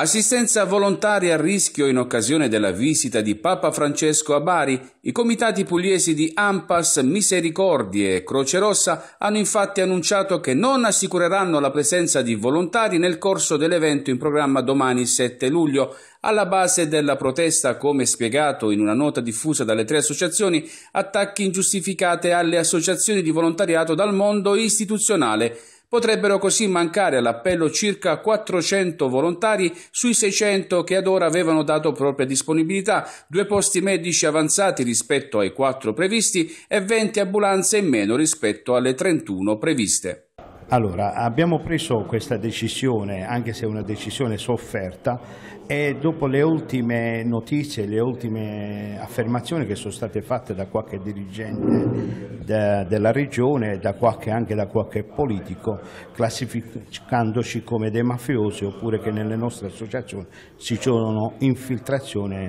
Assistenza volontaria a rischio in occasione della visita di Papa Francesco a Bari, i comitati pugliesi di Ampas, Misericordie e Croce Rossa hanno infatti annunciato che non assicureranno la presenza di volontari nel corso dell'evento in programma domani 7 luglio. Alla base della protesta, come spiegato in una nota diffusa dalle tre associazioni, attacchi ingiustificate alle associazioni di volontariato dal mondo istituzionale Potrebbero così mancare all'appello circa 400 volontari sui 600 che ad ora avevano dato propria disponibilità, due posti medici avanzati rispetto ai quattro previsti e 20 ambulanze in meno rispetto alle 31 previste. Allora, abbiamo preso questa decisione, anche se è una decisione sofferta, e dopo le ultime notizie, le ultime affermazioni che sono state fatte da qualche dirigente de della regione, da qualche, anche da qualche politico, classificandoci come dei mafiosi oppure che nelle nostre associazioni si sono infiltrazioni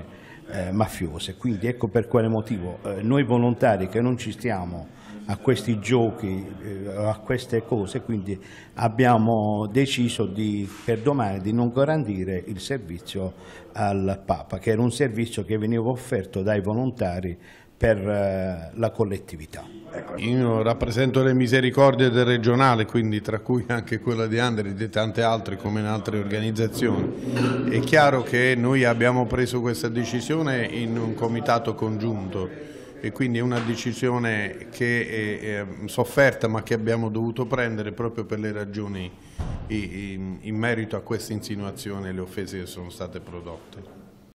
eh, mafiose. Quindi ecco per quale motivo eh, noi volontari che non ci stiamo a questi giochi, eh, a queste cose, quindi abbiamo deciso di, per domani di non garantire il servizio al Papa, che era un servizio che veniva offerto dai volontari per eh, la collettività. Ecco, io rappresento le misericordie del regionale, quindi tra cui anche quella di Andri e di tante altre come in altre organizzazioni. È chiaro che noi abbiamo preso questa decisione in un comitato congiunto e quindi è una decisione che è, mm, sofferta ma che abbiamo dovuto prendere proprio per le ragioni in merito a questa insinuazione e le offese che sono state prodotte.